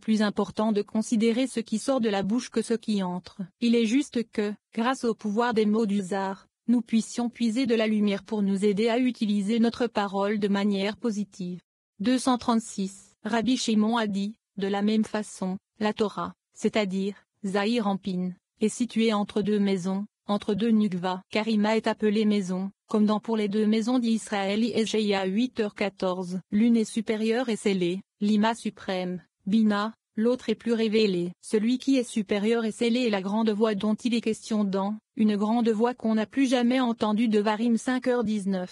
plus important de considérer ce qui sort de la bouche que ce qui entre. Il est juste que, grâce au pouvoir des mots du zar, nous puissions puiser de la lumière pour nous aider à utiliser notre parole de manière positive. 236. Rabbi Shimon a dit, de la même façon, la Torah, c'est-à-dire, Zahir Pine, est située entre deux maisons, entre deux Nukva. Karima est appelée maison, comme dans pour les deux maisons d'Israël et à 8h14. L'une est supérieure et scellée, l'ima suprême, Bina, l'autre est plus révélé. Celui qui est supérieur et scellé est la grande voix dont il est question dans, une grande voix qu'on n'a plus jamais entendue de Varim 5h19.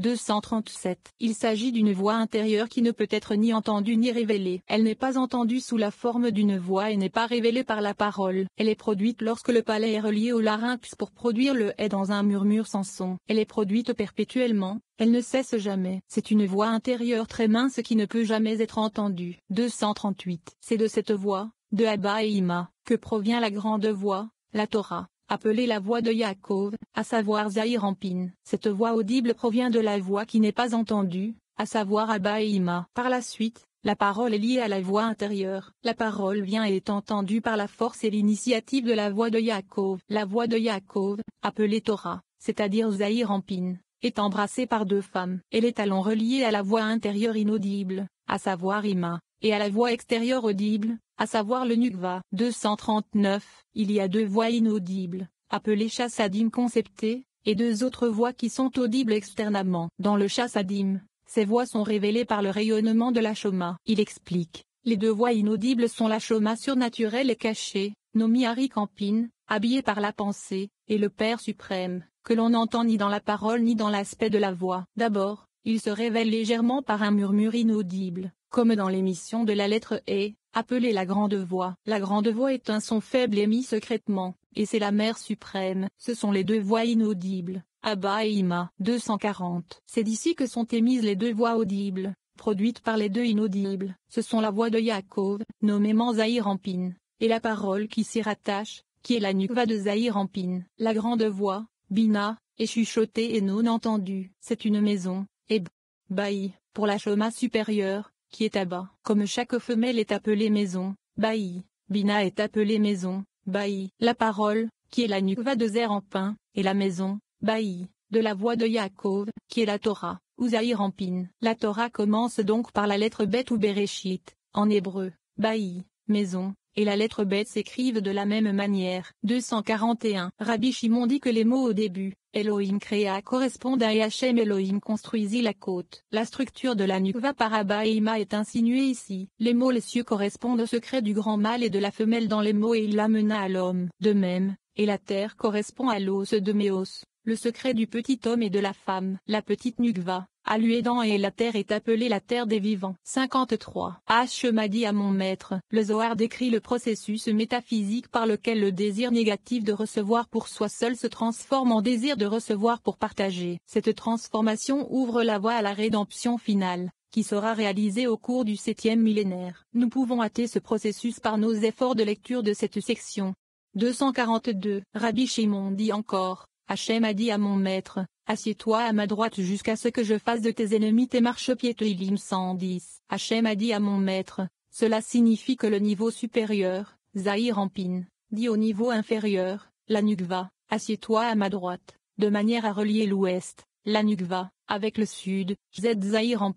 237. Il s'agit d'une voix intérieure qui ne peut être ni entendue ni révélée. Elle n'est pas entendue sous la forme d'une voix et n'est pas révélée par la parole. Elle est produite lorsque le palais est relié au larynx pour produire le « est » dans un murmure sans son. Elle est produite perpétuellement, elle ne cesse jamais. C'est une voix intérieure très mince qui ne peut jamais être entendue. 238. C'est de cette voix, de Abba et Ima, que provient la grande voix, la Torah appelée la voix de Yaakov, à savoir rampine Cette voix audible provient de la voix qui n'est pas entendue, à savoir Abba et Ima. Par la suite, la parole est liée à la voix intérieure. La parole vient et est entendue par la force et l'initiative de la voix de Yaakov. La voix de Yaakov, appelée Torah, c'est-à-dire rampine est embrassée par deux femmes. Elle est alors reliée à la voix intérieure inaudible, à savoir Ima et à la voix extérieure audible, à savoir le Nukva. 239. Il y a deux voix inaudibles, appelées chassadim conceptées, et deux autres voix qui sont audibles externement. Dans le chassadim, ces voix sont révélées par le rayonnement de la choma. Il explique, les deux voix inaudibles sont la choma surnaturelle et cachée, nommée campine, habillée par la pensée, et le Père suprême, que l'on n'entend ni dans la parole ni dans l'aspect de la voix. D'abord, il se révèle légèrement par un murmure inaudible, comme dans l'émission de la lettre E, appelée la Grande Voix. La Grande Voix est un son faible émis secrètement, et c'est la mère suprême. Ce sont les deux voix inaudibles, Abba et Ima. 240. C'est d'ici que sont émises les deux voix audibles, produites par les deux inaudibles. Ce sont la voix de Yaakov, nommément Zahirampine, et la parole qui s'y rattache, qui est la nukva de Zahirampine. La Grande Voix, Bina, est chuchotée et non entendue. C'est une maison, Eb, Baï, pour la chôma supérieure, qui est à bas. Comme chaque femelle est appelée maison, Baï, Bina est appelée maison, Baï. La parole, qui est la va de Zer en pain, et la maison, Baï, de la voix de Yaakov, qui est la Torah, ou Zahir en pin. La Torah commence donc par la lettre Bet ou Bereshit, en hébreu, Baï, maison, et la lettre bête s'écrivent de la même manière. 241. Rabbi Shimon dit que les mots au début, Elohim créa correspondent à Hachem Elohim construisit la côte. La structure de la nukva par est insinuée ici. Les mots les cieux correspondent au secret du grand mâle et de la femelle dans les mots et il l'amena à l'homme. De même, et la terre correspond à l'os de Méos, le secret du petit homme et de la femme. La petite nukva, lui aidant et la terre est appelée la terre des vivants. 53. H. dit à mon maître. Le Zohar décrit le processus métaphysique par lequel le désir négatif de recevoir pour soi seul se transforme en désir de recevoir pour partager. Cette transformation ouvre la voie à la rédemption finale qui sera réalisée au cours du septième millénaire. Nous pouvons hâter ce processus par nos efforts de lecture de cette section. 242. Rabbi Shimon dit encore, Hachem a dit à mon maître, Assieds-toi à ma droite jusqu'à ce que je fasse de tes ennemis tes marchepieds. Ilim 110. Hachem a dit à mon maître, cela signifie que le niveau supérieur, Zahir rampine dit au niveau inférieur, la Nugva, assieds-toi à ma droite, de manière à relier l'ouest, la Nugva, avec le sud, Z Zahir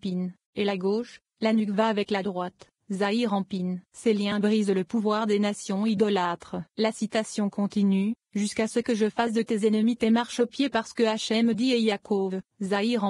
et la gauche, la Nugva avec la droite. Zahir Ces liens brisent le pouvoir des nations idolâtres. La citation continue, jusqu'à ce que je fasse de tes ennemis tes marchepieds parce que Hachem dit et Yaakov, Zahir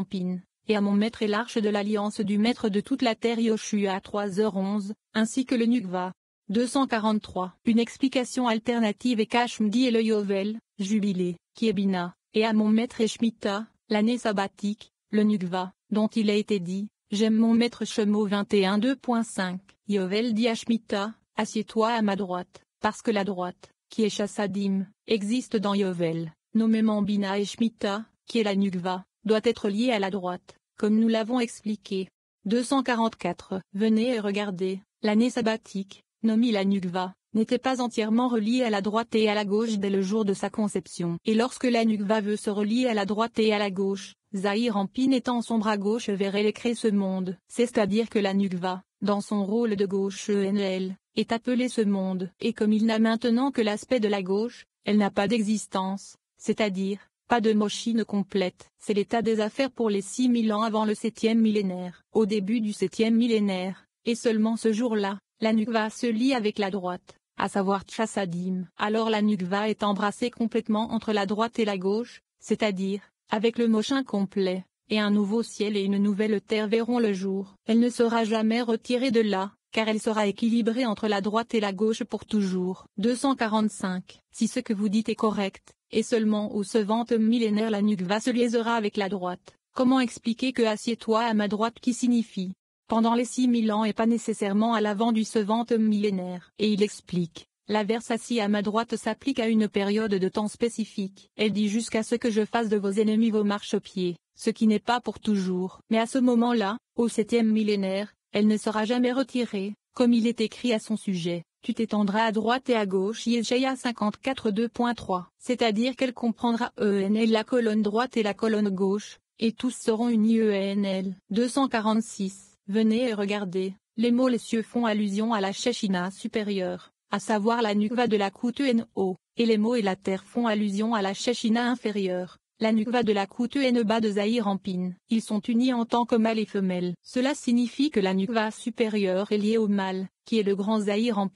et à mon maître et l'arche de l'alliance du maître de toute la terre Yoshua à 3h11, ainsi que le Nukva. 243. Une explication alternative est dit et le Yovel, Jubilé, Kiebina, et à mon maître et Shemitah, l'année sabbatique, le Nukva, dont il a été dit, J'aime mon maître Chemo 21 2.5. Yovel Diashmita, assieds-toi à ma droite, parce que la droite, qui est Chassadim, existe dans Yovel, nommément Bina et Shmita, qui est la Nugva, doit être liée à la droite, comme nous l'avons expliqué. 244. Venez et regardez, l'année sabbatique, nommée la Nugva, n'était pas entièrement relié à la droite et à la gauche dès le jour de sa conception. Et lorsque la Nukva veut se relier à la droite et à la gauche, Zahir Ampin étant son bras gauche verrait créer ce monde. C'est-à-dire que la dans son rôle de gauche ENL, est appelée ce monde. Et comme il n'a maintenant que l'aspect de la gauche, elle n'a pas d'existence, c'est-à-dire, pas de mochine complète. C'est l'état des affaires pour les 6000 ans avant le 7e millénaire. Au début du 7e millénaire, et seulement ce jour-là, la Nukva se lie avec la droite à savoir Tchassadim. Alors la Nukva est embrassée complètement entre la droite et la gauche, c'est-à-dire, avec le mochin complet, et un nouveau ciel et une nouvelle terre verront le jour. Elle ne sera jamais retirée de là, car elle sera équilibrée entre la droite et la gauche pour toujours. 245. Si ce que vous dites est correct, et seulement au 70 millénaire la Nukva se liaisera avec la droite, comment expliquer que assieds-toi à ma droite qui signifie pendant les 6000 ans et pas nécessairement à l'avant du sevente millénaire. Et il explique. la verse assis à ma droite s'applique à une période de temps spécifique. Elle dit jusqu'à ce que je fasse de vos ennemis vos marchepieds, ce qui n'est pas pour toujours. Mais à ce moment-là, au septième millénaire, elle ne sera jamais retirée, comme il est écrit à son sujet. Tu t'étendras à droite et à gauche Yeshaya 54 2.3. C'est-à-dire qu'elle comprendra ENL la colonne droite et la colonne gauche, et tous seront unis e ENL. 246. Venez et regardez, les mots les cieux font allusion à la Chéchina supérieure, à savoir la nukva de la en haut, et les mots et la terre font allusion à la Chéchina inférieure, la nukva de la en e bas de Zahir en Ils sont unis en tant que mâle et femelle. Cela signifie que la nukva supérieure est liée au mâle, qui est le grand Zahir en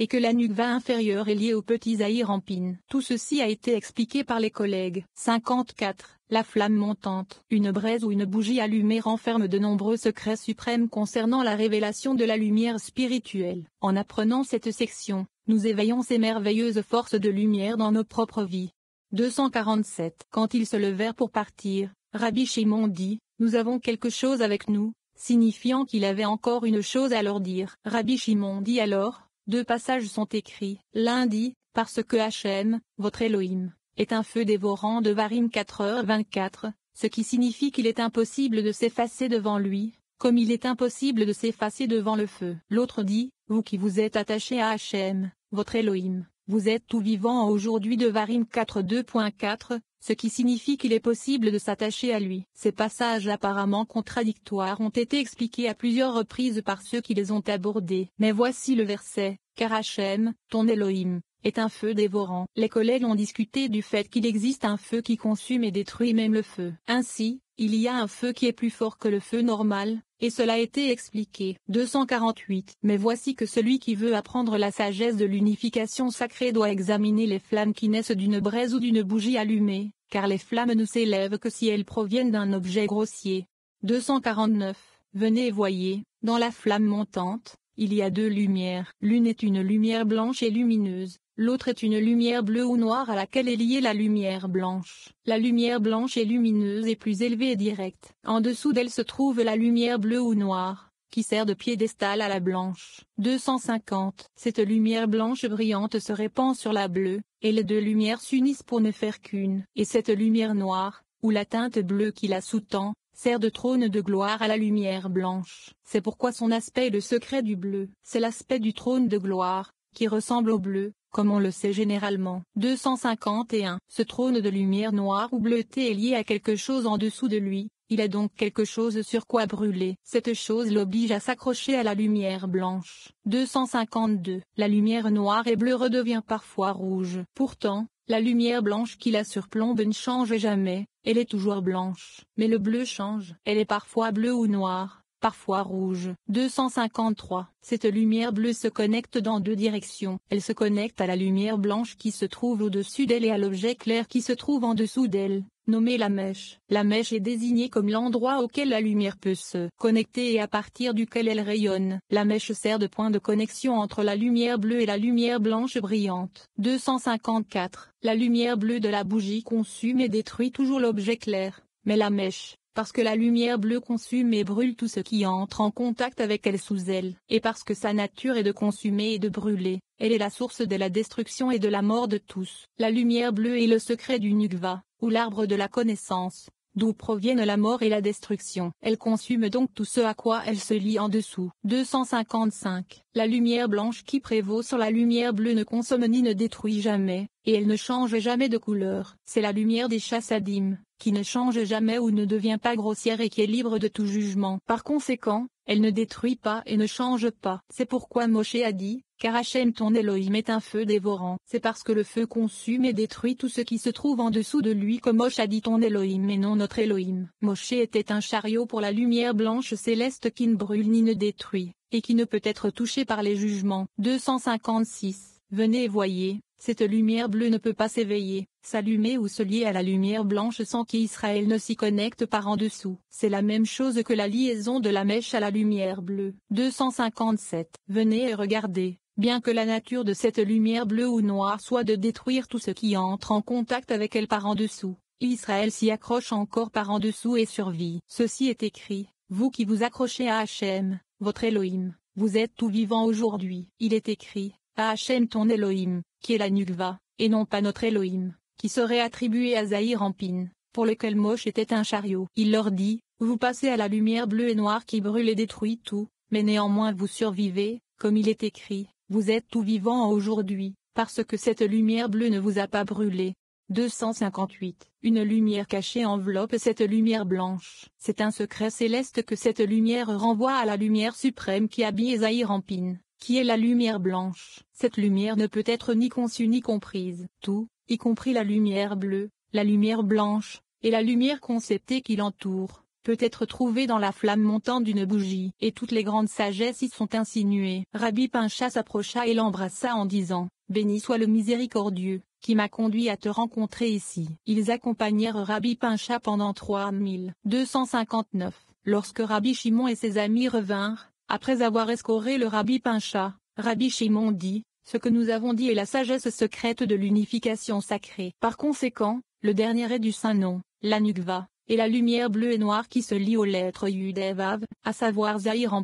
et que la nuque va inférieure est liée aux petits aïrs en Tout ceci a été expliqué par les collègues. 54. La flamme montante. Une braise ou une bougie allumée renferme de nombreux secrets suprêmes concernant la révélation de la lumière spirituelle. En apprenant cette section, nous éveillons ces merveilleuses forces de lumière dans nos propres vies. 247. Quand ils se levèrent pour partir, Rabbi Shimon dit, Nous avons quelque chose avec nous, signifiant qu'il avait encore une chose à leur dire. Rabbi Shimon dit alors, deux passages sont écrits. L'un dit, parce que Hachem, votre Elohim, est un feu dévorant de Varim 4h24, ce qui signifie qu'il est impossible de s'effacer devant lui, comme il est impossible de s'effacer devant le feu. L'autre dit, vous qui vous êtes attaché à Hachem, votre Elohim, vous êtes tout vivant aujourd'hui de Varim 2.4 ce qui signifie qu'il est possible de s'attacher à lui. Ces passages apparemment contradictoires ont été expliqués à plusieurs reprises par ceux qui les ont abordés. Mais voici le verset, Car Hachem, ton Elohim, est un feu dévorant. Les collègues ont discuté du fait qu'il existe un feu qui consume et détruit même le feu. Ainsi, il y a un feu qui est plus fort que le feu normal, et cela a été expliqué. 248. Mais voici que celui qui veut apprendre la sagesse de l'unification sacrée doit examiner les flammes qui naissent d'une braise ou d'une bougie allumée, car les flammes ne s'élèvent que si elles proviennent d'un objet grossier. 249. Venez et voyez, dans la flamme montante, il y a deux lumières. L'une est une lumière blanche et lumineuse, l'autre est une lumière bleue ou noire à laquelle est liée la lumière blanche. La lumière blanche et lumineuse est plus élevée et directe. En dessous d'elle se trouve la lumière bleue ou noire, qui sert de piédestal à la blanche. 250. Cette lumière blanche brillante se répand sur la bleue, et les deux lumières s'unissent pour ne faire qu'une. Et cette lumière noire, ou la teinte bleue qui la sous-tend, sert de trône de gloire à la lumière blanche. C'est pourquoi son aspect est le secret du bleu. C'est l'aspect du trône de gloire, qui ressemble au bleu, comme on le sait généralement. 251. Ce trône de lumière noire ou bleuté est lié à quelque chose en dessous de lui, il a donc quelque chose sur quoi brûler. Cette chose l'oblige à s'accrocher à la lumière blanche. 252. La lumière noire et bleue redevient parfois rouge. Pourtant, la lumière blanche qui la surplombe ne change jamais, elle est toujours blanche. Mais le bleu change, elle est parfois bleue ou noire, parfois rouge. 253. Cette lumière bleue se connecte dans deux directions. Elle se connecte à la lumière blanche qui se trouve au-dessus d'elle et à l'objet clair qui se trouve en dessous d'elle nommée la mèche. La mèche est désignée comme l'endroit auquel la lumière peut se connecter et à partir duquel elle rayonne. La mèche sert de point de connexion entre la lumière bleue et la lumière blanche brillante. 254. La lumière bleue de la bougie consume et détruit toujours l'objet clair, mais la mèche, parce que la lumière bleue consume et brûle tout ce qui entre en contact avec elle sous elle, et parce que sa nature est de consumer et de brûler, elle est la source de la destruction et de la mort de tous. La lumière bleue est le secret du Nugva, ou l'arbre de la connaissance, d'où proviennent la mort et la destruction. Elle consume donc tout ce à quoi elle se lie en dessous. 255. La lumière blanche qui prévaut sur la lumière bleue ne consomme ni ne détruit jamais, et elle ne change jamais de couleur. C'est la lumière des chassadim, qui ne change jamais ou ne devient pas grossière et qui est libre de tout jugement. Par conséquent, elle ne détruit pas et ne change pas. C'est pourquoi Moshe a dit, car Hachem ton Elohim est un feu dévorant. C'est parce que le feu consume et détruit tout ce qui se trouve en dessous de lui que Moshe a dit ton Elohim et non notre Elohim. Moshe était un chariot pour la lumière blanche céleste qui ne brûle ni ne détruit, et qui ne peut être touché par les jugements. 256 Venez et voyez, cette lumière bleue ne peut pas s'éveiller, s'allumer ou se lier à la lumière blanche sans qu'Israël ne s'y connecte par en dessous. C'est la même chose que la liaison de la mèche à la lumière bleue. 257. Venez et regardez, bien que la nature de cette lumière bleue ou noire soit de détruire tout ce qui entre en contact avec elle par en dessous. Israël s'y accroche encore par en dessous et survit. Ceci est écrit, vous qui vous accrochez à Hachem, votre Elohim, vous êtes tout vivant aujourd'hui. Il est écrit, à Hachem ton Elohim, qui est la Nukva, et non pas notre Elohim, qui serait attribué à Zahir Rampine, pour lequel Moche était un chariot. Il leur dit, vous passez à la lumière bleue et noire qui brûle et détruit tout, mais néanmoins vous survivez, comme il est écrit, vous êtes tout vivant aujourd'hui, parce que cette lumière bleue ne vous a pas brûlé. 258. Une lumière cachée enveloppe cette lumière blanche. C'est un secret céleste que cette lumière renvoie à la lumière suprême qui habille Esaïe Rampine, qui est la lumière blanche. Cette lumière ne peut être ni conçue ni comprise. Tout, y compris la lumière bleue, la lumière blanche, et la lumière conceptée qui l'entoure, peut être trouvé dans la flamme montante d'une bougie. Et toutes les grandes sagesses y sont insinuées. Rabbi Pincha s'approcha et l'embrassa en disant, Béni soit le miséricordieux, qui m'a conduit à te rencontrer ici. Ils accompagnèrent Rabbi Pincha pendant 3259. Lorsque Rabbi Shimon et ses amis revinrent, après avoir escoré le Rabbi Pincha, Rabbi Shimon dit, ce que nous avons dit est la sagesse secrète de l'unification sacrée. Par conséquent, le dernier est du saint nom, la nukva et la lumière bleue et noire qui se lie aux lettres Yud e à savoir Zahir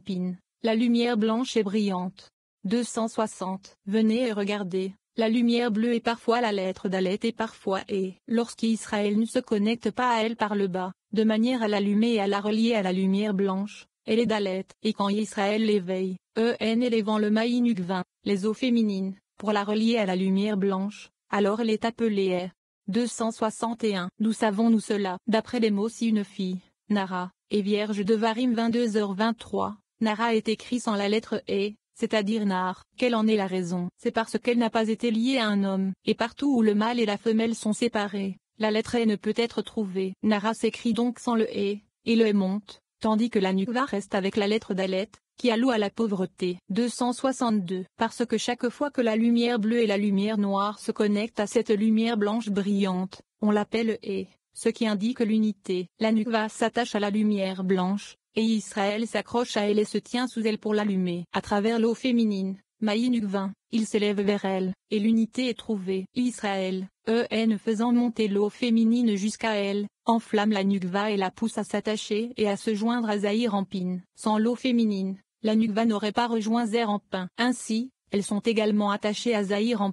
la lumière blanche et brillante. 260. Venez et regardez, la lumière bleue est parfois la lettre d'Alet et parfois et, lorsqu'Israël ne se connecte pas à elle par le bas, de manière à l'allumer et à la relier à la lumière blanche, elle est d'Alet, et quand Israël l'éveille, en élevant le Maïnuk 20, les eaux féminines, pour la relier à la lumière blanche, alors elle est appelée E. 261. Nous savons nous cela. D'après les mots si une fille, Nara, est vierge de Varim 22h23, Nara est écrit sans la lettre E, c'est-à-dire Nar. Quelle en est la raison C'est parce qu'elle n'a pas été liée à un homme, et partout où le mâle et la femelle sont séparés, la lettre E ne peut être trouvée. Nara s'écrit donc sans le E, et le E monte, tandis que la va reste avec la lettre d'Alet, qui alloue à la pauvreté. 262. Parce que chaque fois que la lumière bleue et la lumière noire se connectent à cette lumière blanche brillante, on l'appelle et, ce qui indique l'unité. La nukva s'attache à la lumière blanche, et Israël s'accroche à elle et se tient sous elle pour l'allumer. À travers l'eau féminine, Maïnukvin, il s'élève vers elle, et l'unité est trouvée. Israël, EN faisant monter l'eau féminine jusqu'à elle, enflamme la Nukva et la pousse à s'attacher et à se joindre à Zahir en pine. Sans l'eau féminine, la Nukva n'aurait pas rejoint Zerampin. Ainsi, elles sont également attachées à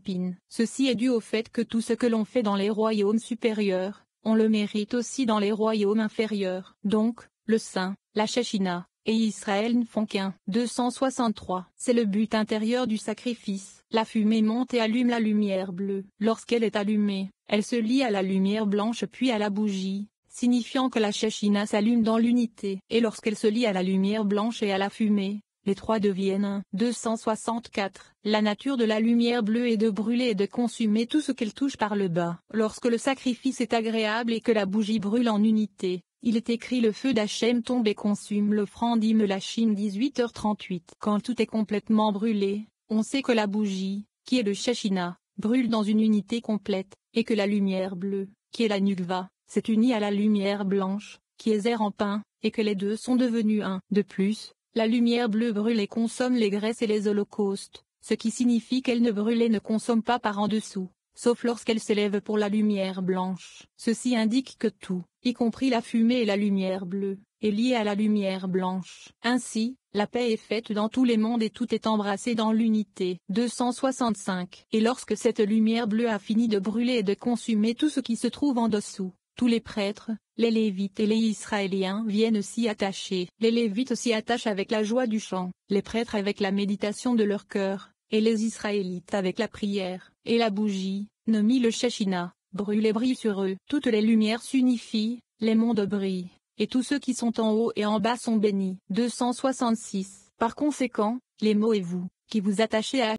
Pin. Ceci est dû au fait que tout ce que l'on fait dans les royaumes supérieurs, on le mérite aussi dans les royaumes inférieurs. Donc, le Saint, la Shechina, et Israël ne font qu'un. 263. C'est le but intérieur du sacrifice. La fumée monte et allume la lumière bleue. Lorsqu'elle est allumée, elle se lie à la lumière blanche puis à la bougie, signifiant que la chachina s'allume dans l'unité. Et lorsqu'elle se lie à la lumière blanche et à la fumée, les trois deviennent 264. La nature de la lumière bleue est de brûler et de consumer tout ce qu'elle touche par le bas. Lorsque le sacrifice est agréable et que la bougie brûle en unité, il est écrit le feu d'Hachem tombe et consume l'offrande la Chine 18h38. Quand tout est complètement brûlé, on sait que la bougie, qui est le chachina, brûle dans une unité complète, et que la lumière bleue, qui est la va. C'est unie à la lumière blanche, qui est en pain, et que les deux sont devenus un. De plus, la lumière bleue brûle et consomme les graisses et les holocaustes, ce qui signifie qu'elle ne brûle et ne consomme pas par en dessous, sauf lorsqu'elle s'élève pour la lumière blanche. Ceci indique que tout, y compris la fumée et la lumière bleue, est lié à la lumière blanche. Ainsi, la paix est faite dans tous les mondes et tout est embrassé dans l'unité. 265 Et lorsque cette lumière bleue a fini de brûler et de consumer tout ce qui se trouve en dessous, tous les prêtres, les Lévites et les Israéliens viennent s'y attacher. Les Lévites s'y attachent avec la joie du chant, les prêtres avec la méditation de leur cœur, et les Israélites avec la prière, et la bougie, nommée le Shechina, brûle et brille sur eux. Toutes les lumières s'unifient, les mondes brillent, et tous ceux qui sont en haut et en bas sont bénis. 266 Par conséquent, les mots et vous, qui vous attachez à